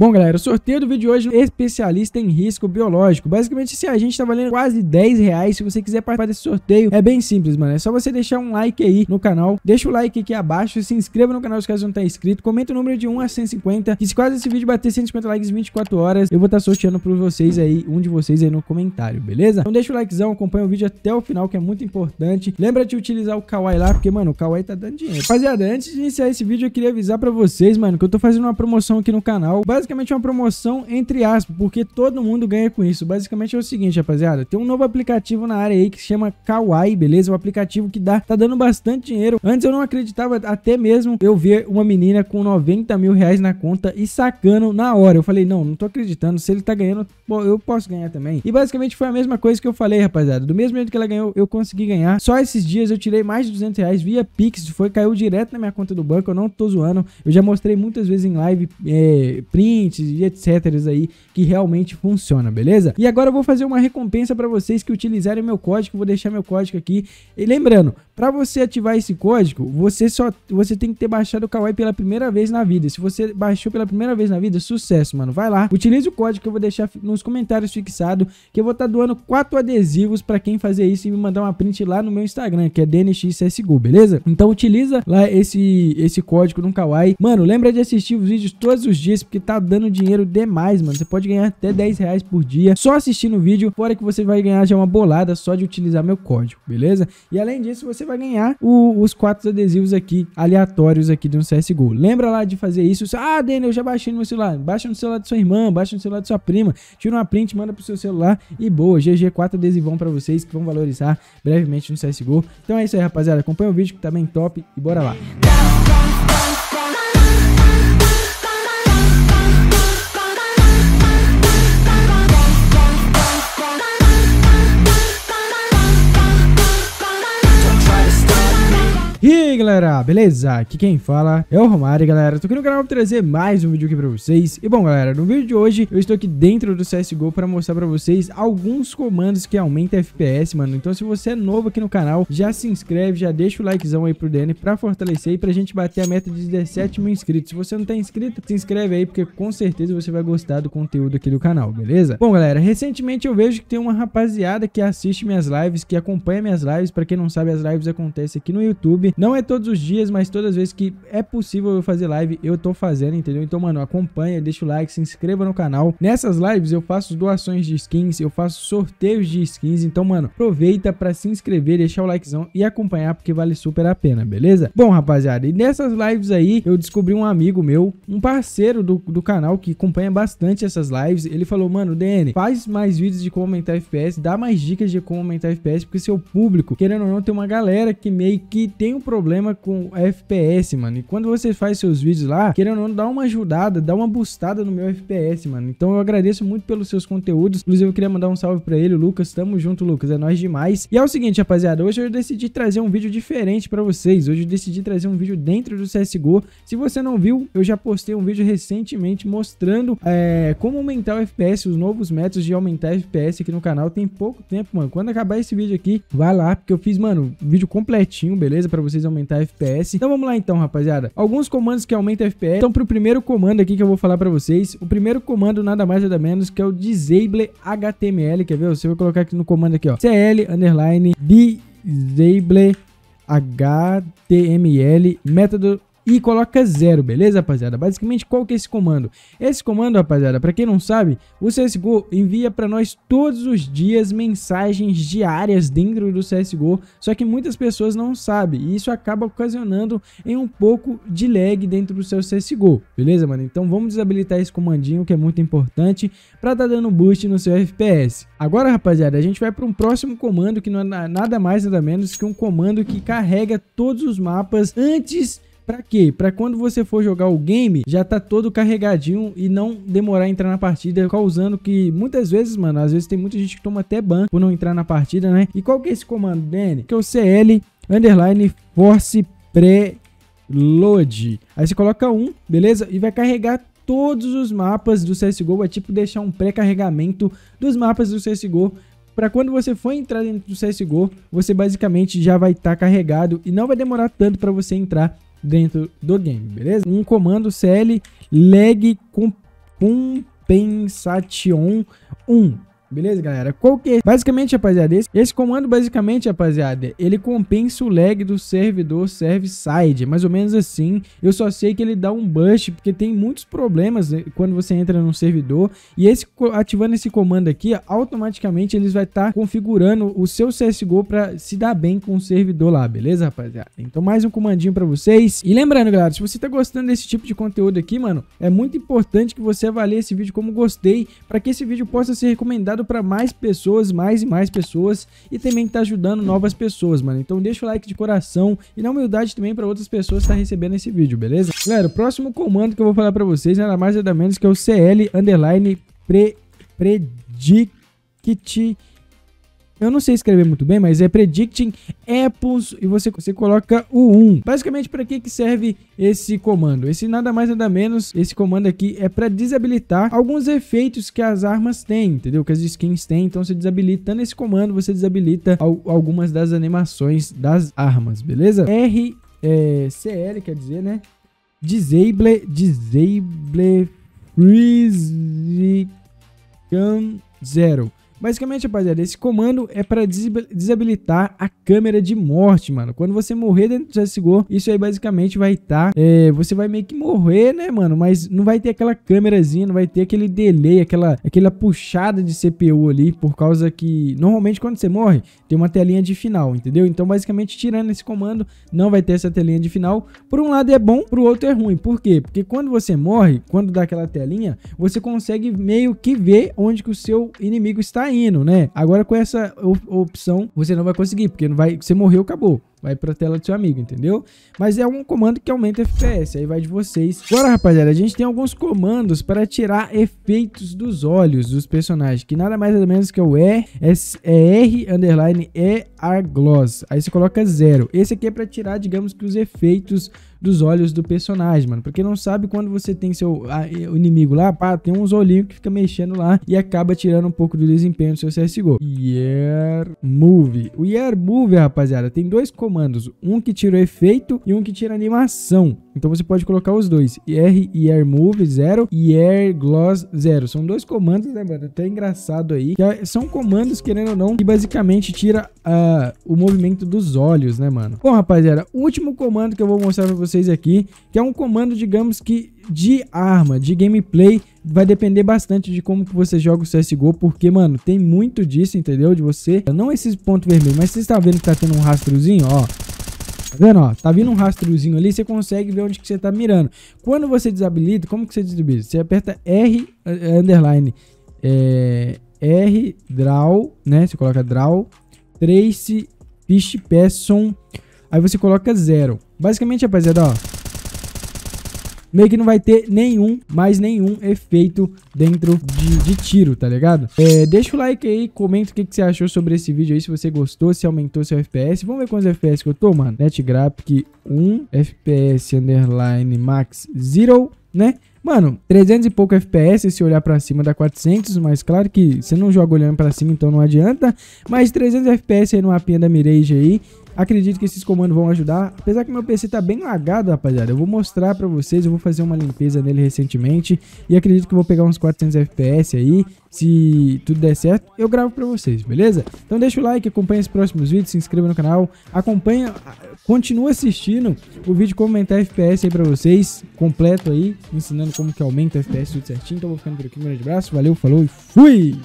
Bom, galera, o sorteio do vídeo de hoje é especialista em risco biológico. Basicamente, se a gente tá valendo quase 10 reais. Se você quiser participar desse sorteio, é bem simples, mano. É só você deixar um like aí no canal. Deixa o like aqui abaixo, se inscreva no canal se caso não tá inscrito. Comenta o número de 1 a 150. E se quase esse vídeo bater 150 likes em 24 horas, eu vou estar tá sorteando para vocês aí, um de vocês aí no comentário, beleza? Então deixa o likezão, acompanha o vídeo até o final, que é muito importante. Lembra de utilizar o Kawaii lá, porque, mano, o Kawaii tá dando dinheiro. Rapaziada, antes de iniciar esse vídeo, eu queria avisar para vocês, mano, que eu tô fazendo uma promoção aqui no canal. Basicamente, basicamente uma promoção entre aspas, porque todo mundo ganha com isso. Basicamente é o seguinte, rapaziada, tem um novo aplicativo na área aí que se chama Kawaii, beleza? É um aplicativo que dá, tá dando bastante dinheiro. Antes eu não acreditava, até mesmo eu ver uma menina com 90 mil reais na conta e sacando na hora. Eu falei, não, não tô acreditando, se ele tá ganhando, eu posso ganhar também. E basicamente foi a mesma coisa que eu falei, rapaziada. Do mesmo jeito que ela ganhou, eu consegui ganhar. Só esses dias eu tirei mais de 200 reais via Pix, foi, caiu direto na minha conta do banco, eu não tô zoando. Eu já mostrei muitas vezes em live, é, print, prints e etc aí que realmente funciona, beleza? E agora eu vou fazer uma recompensa para vocês que utilizarem meu código, vou deixar meu código aqui. E lembrando, para você ativar esse código, você só você tem que ter baixado o Kawaii pela primeira vez na vida. Se você baixou pela primeira vez na vida, sucesso, mano. Vai lá, utilize o código que eu vou deixar nos comentários fixado, que eu vou estar tá doando quatro adesivos para quem fazer isso e me mandar uma print lá no meu Instagram, que é dnxcsgo, beleza? Então utiliza lá esse esse código no Kawaii. Mano, lembra de assistir os vídeos todos os dias porque tá dando dinheiro demais, mano. Você pode ganhar até 10 reais por dia só assistindo o vídeo, fora que você vai ganhar já uma bolada só de utilizar meu código, beleza? E além disso, você vai ganhar o, os quatro adesivos aqui, aleatórios aqui do CSGO. Lembra lá de fazer isso? Ah, Daniel, eu já baixei no meu celular. Baixa no celular de sua irmã, baixa no celular de sua prima, tira uma print, manda pro seu celular e boa. GG, quatro adesivão pra vocês que vão valorizar brevemente no CSGO. Então é isso aí, rapaziada. Acompanha o vídeo que tá bem top e bora lá. Música galera, beleza? Aqui quem fala é o Romário, galera. Tô aqui no canal pra trazer mais um vídeo aqui pra vocês. E bom, galera, no vídeo de hoje eu estou aqui dentro do CSGO pra mostrar pra vocês alguns comandos que aumentam FPS, mano. Então se você é novo aqui no canal, já se inscreve, já deixa o likezão aí pro DN pra fortalecer e pra gente bater a meta de 17 mil inscritos. Se você não tá inscrito, se inscreve aí, porque com certeza você vai gostar do conteúdo aqui do canal, beleza? Bom, galera, recentemente eu vejo que tem uma rapaziada que assiste minhas lives, que acompanha minhas lives. Pra quem não sabe, as lives acontecem aqui no YouTube. Não é todo todos os dias, mas todas as vezes que é possível eu fazer live, eu tô fazendo, entendeu? Então, mano, acompanha, deixa o like, se inscreva no canal. Nessas lives eu faço doações de skins, eu faço sorteios de skins, então, mano, aproveita para se inscrever, deixar o likezão e acompanhar, porque vale super a pena, beleza? Bom, rapaziada, e nessas lives aí, eu descobri um amigo meu, um parceiro do, do canal que acompanha bastante essas lives, ele falou, mano, DN, faz mais vídeos de como aumentar FPS, dá mais dicas de como aumentar FPS, porque seu público, querendo ou não, tem uma galera que meio que tem um problema trava com FPS, mano. E quando você faz seus vídeos lá, querendo ou não, dá uma ajudada, dá uma bustada no meu FPS, mano. Então eu agradeço muito pelos seus conteúdos. Inclusive, eu queria mandar um salve pra ele, Lucas. Tamo junto, Lucas. É nóis demais. E é o seguinte, rapaziada. Hoje eu decidi trazer um vídeo diferente pra vocês. Hoje eu decidi trazer um vídeo dentro do CSGO. Se você não viu, eu já postei um vídeo recentemente mostrando é, como aumentar o FPS, os novos métodos de aumentar FPS aqui no canal. Tem pouco tempo, mano. Quando acabar esse vídeo aqui, vai lá, porque eu fiz, mano, vídeo completinho, beleza? Pra vocês aumentarem aumentar FPS. Então vamos lá então, rapaziada. Alguns comandos que aumentam FPS. Então pro primeiro comando aqui que eu vou falar pra vocês. O primeiro comando nada mais nada menos que é o Disable HTML. Quer ver? Você vai colocar aqui no comando aqui, ó. CL, underline, Disable HTML, método e coloca zero, beleza, rapaziada? Basicamente, qual que é esse comando? Esse comando, rapaziada, para quem não sabe, o CSGO envia para nós todos os dias mensagens diárias dentro do CSGO, só que muitas pessoas não sabem, e isso acaba ocasionando em um pouco de lag dentro do seu CSGO, beleza, mano? Então vamos desabilitar esse comandinho, que é muito importante, para tá dando boost no seu FPS. Agora, rapaziada, a gente vai para um próximo comando, que não é nada mais nada menos que um comando que carrega todos os mapas antes para quê? Para quando você for jogar o game, já tá todo carregadinho e não demorar a entrar na partida, causando que muitas vezes, mano, às vezes tem muita gente que toma até ban por não entrar na partida, né? E qual que é esse comando, Danny? Que é o CL underline force preload. Aí você coloca um, beleza? E vai carregar todos os mapas do CSGO, é tipo deixar um pré-carregamento dos mapas do CSGO para quando você for entrar dentro do CSGO, você basicamente já vai estar tá carregado e não vai demorar tanto para você entrar dentro do game, beleza? Um comando CL lag compensation 1 Beleza, galera? Qual que é? Basicamente, rapaziada, esse, esse comando, basicamente, rapaziada, ele compensa o lag do servidor serve-side, mais ou menos assim. Eu só sei que ele dá um bust, porque tem muitos problemas né, quando você entra num servidor. E esse, ativando esse comando aqui, automaticamente eles vai estar tá configurando o seu CSGO para se dar bem com o servidor lá, beleza, rapaziada? Então, mais um comandinho para vocês. E lembrando, galera, se você tá gostando desse tipo de conteúdo aqui, mano, é muito importante que você avalie esse vídeo como gostei, para que esse vídeo possa ser recomendado para mais pessoas, mais e mais pessoas e também está tá ajudando novas pessoas, mano. Então deixa o like de coração e na humildade também para outras pessoas estar tá recebendo esse vídeo, beleza? Galera, o próximo comando que eu vou falar para vocês é nada mais nada menos que é o CL underline pre predict eu não sei escrever muito bem, mas é Predicting Apples e você, você coloca o 1. Basicamente, para que, que serve esse comando? Esse nada mais nada menos, esse comando aqui é para desabilitar alguns efeitos que as armas têm, entendeu? Que as skins têm, então você desabilitando esse comando, você desabilita al algumas das animações das armas, beleza? R, é, CL quer dizer, né? Disable, disable, freeze, zero. Basicamente, rapaziada, esse comando é para desabilitar a câmera de morte, mano. Quando você morrer dentro do CSGO, isso aí basicamente vai estar... Tá, é, você vai meio que morrer, né, mano? Mas não vai ter aquela câmerazinha, não vai ter aquele delay, aquela, aquela puxada de CPU ali, por causa que... Normalmente, quando você morre, tem uma telinha de final, entendeu? Então, basicamente, tirando esse comando, não vai ter essa telinha de final. Por um lado é bom, pro outro é ruim. Por quê? Porque quando você morre, quando dá aquela telinha, você consegue meio que ver onde que o seu inimigo está saindo, né? Agora com essa opção você não vai conseguir, porque não vai, você morreu, acabou vai pra tela do seu amigo, entendeu? Mas é um comando que aumenta FPS, aí vai de vocês. Agora, rapaziada, a gente tem alguns comandos para tirar efeitos dos olhos dos personagens, que nada mais nada menos que o R, S, é R, underline, E, R, gloss. Aí você coloca zero. Esse aqui é para tirar, digamos que os efeitos dos olhos do personagem, mano. Porque não sabe quando você tem seu a, inimigo lá, pá, tem uns olhinhos que fica mexendo lá e acaba tirando um pouco do desempenho do seu CSGO. Year Move. O Year Move, rapaziada, tem dois comandos comandos, um que tira o efeito e um que tira a animação. Então você pode colocar os dois, R e Air Move 0 e Air Gloss 0. São dois comandos, né, mano? Até engraçado aí. Que ah, são comandos, querendo ou não, que basicamente tira uh, o movimento dos olhos, né, mano? Bom, rapaziada, o último comando que eu vou mostrar pra vocês aqui, que é um comando, digamos que de arma, de gameplay, vai depender bastante de como que você joga o CSGO, porque, mano, tem muito disso, entendeu? De você, não esses pontos vermelhos, mas você está vendo que tá tendo um rastrozinho, ó, Tá vendo, ó? Tá vindo um rastrozinho ali, você consegue ver onde que você tá mirando. Quando você desabilita, como que você desabilita? Você aperta R, eh, underline, é, R, draw, né? Você coloca draw, trace, fish, person, aí você coloca zero. Basicamente, rapaziada, ó, meio que não vai ter nenhum, mais nenhum efeito dentro de, de tiro, tá ligado? É, deixa o like aí, comenta o que, que você achou sobre esse vídeo aí, se você gostou, se aumentou seu FPS. Vamos ver quantos FPS que eu tô, mano. Netgraphic 1, FPS underline max 0, né? Mano, 300 e pouco FPS se olhar para cima dá 400, mas claro que você não joga olhando para cima, então não adianta. Mas 300 FPS aí no mapinha da Mirage aí, acredito que esses comandos vão ajudar. Apesar que meu PC tá bem lagado, rapaziada, eu vou mostrar para vocês, eu vou fazer uma limpeza nele recentemente. E acredito que vou pegar uns 400 FPS aí, se tudo der certo, eu gravo para vocês, beleza? Então deixa o like, acompanha os próximos vídeos, se inscreva no canal, acompanha, continua assistindo o vídeo comentar FPS aí para vocês, completo aí, ensinando explicando como que aumenta o FPS tudo certinho. Então vou ficando por aqui. Um grande abraço, valeu, falou e fui!